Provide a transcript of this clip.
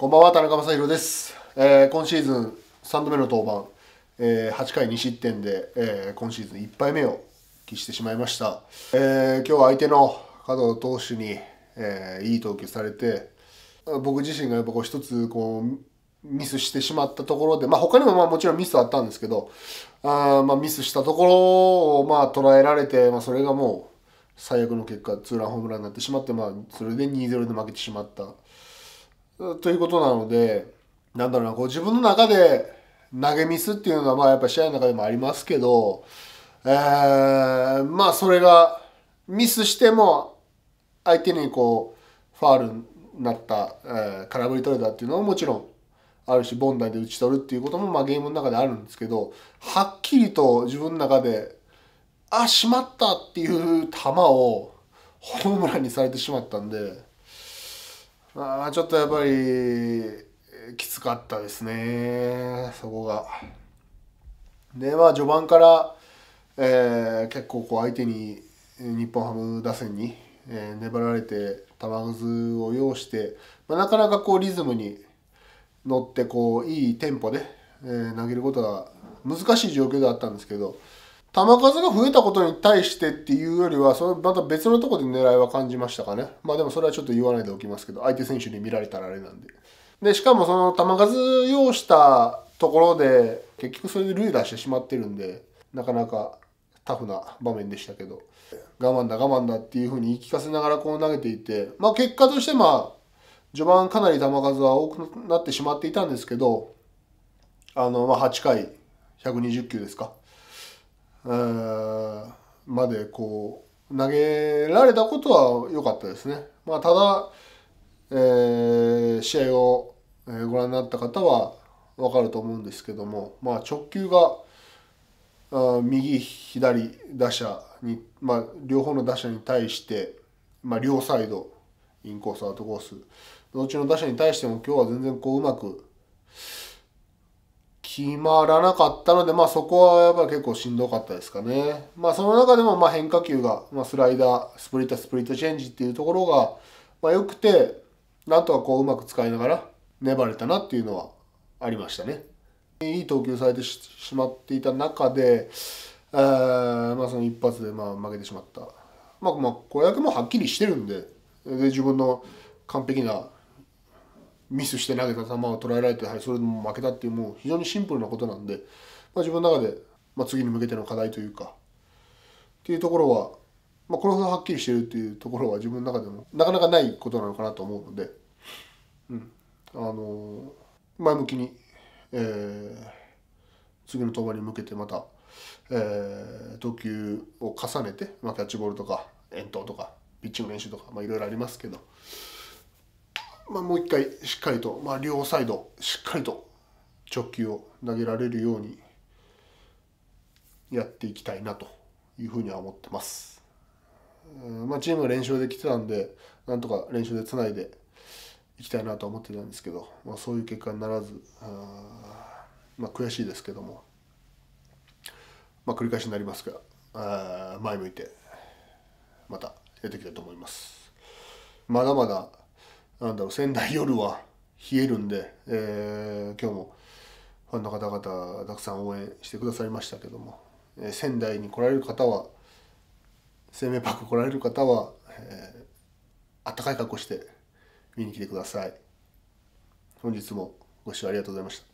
こんばんは、田中将大です、えー、今シーズン3度目の登板、えー、8回2失点で、えー、今シーズン1敗目を喫してしまいました。えー、今日は相手の加藤投手に、えー、いい投球されて、僕自身がやっぱこう一つこうミスしてしまったところで、まあ、他にもまあもちろんミスはあったんですけど、あまあミスしたところをまあ捉えられて、まあ、それがもう最悪の結果、ツーランホームランになってしまって、まあ、それで2-0で負けてしまった。ということなので、なんだろうな、こう自分の中で投げミスっていうのは、まあやっぱ試合の中でもありますけど、えー、まあそれがミスしても相手にこうファールになった、えー、空振り取れたっていうのももちろんあるし、凡打で打ち取るっていうこともまあゲームの中であるんですけど、はっきりと自分の中で、あ、しまったっていう球をホームランにされてしまったんで、あちょっとやっぱりきつかったですねそこが。でまあ序盤から、えー、結構こう相手に日本ハム打線に、えー、粘られて球数を要して、まあ、なかなかこうリズムに乗ってこういいテンポで、えー、投げることが難しい状況ではあったんですけど、球数が増えたことに対してっていうよりは、それまた別のとこで狙いは感じましたかね。まあでもそれはちょっと言わないでおきますけど、相手選手に見られたらあれなんで。で、しかもその球数要したところで、結局それで塁出してしまってるんで、なかなかタフな場面でしたけど、我慢だ我慢だっていうふうに言い聞かせながらこう投げていて、まあ結果としてまあ、序盤かなり球数は多くなってしまっていたんですけど、あの、まあ8回120球ですか。までこう投げられたことは良かったですね。まあ、ただ、えー、試合をご覧になった方は分かると思うんですけども、まあ、直球があ右左打者に、まあ、両方の打者に対して、まあ、両サイドインコースアウトコースどっちの打者に対しても今日は全然こううまく決まらなかったので、まあ、そこはやっぱり結構しんどかったですかね。まあ、その中でもま変化球が、まあ、スライダー、スプリッター、スプリットチェンジっていうところが、ま良くて、なんとかこううまく使いながら粘れたなっていうのはありましたね。いい投球されてしまっていた中で、えー、まあ、その一発でまあ負けてしまった。まあ、まあ、これだけもはっきりしてるんで、で自分の完璧なミスして投げた球を捉えられて、はい、それでも負けたっていうもう非常にシンプルなことなんで、まあ、自分の中で、まあ、次に向けての課題というかっていうところは、まあ、これほどはっきりしてるっていうところは自分の中でもなかなかないことなのかなと思うので、うん、あの前向きに、えー、次の登板に向けてまた、えー、投球を重ねて、まあ、キャッチボールとか遠投とかピッチング練習とか、まあ、いろいろありますけど。まあ、もう一回しっかりと、まあ、両サイドしっかりと直球を投げられるようにやっていきたいなというふうには思ってます。まあ、チームが連勝できてたんでなんとか練習でつないでいきたいなと思ってたんですけど、まあ、そういう結果にならずあ、まあ、悔しいですけども、まあ、繰り返しになりますが前向いてまたやっていきたいと思います。まだまだなんだろう、仙台夜は冷えるんで、えー、今日もファンの方々たくさん応援してくださいましたけども、えー、仙台に来られる方は、生命パーク来られる方は、えー、あったかい格好して見に来てください。本日もご視聴ありがとうございました。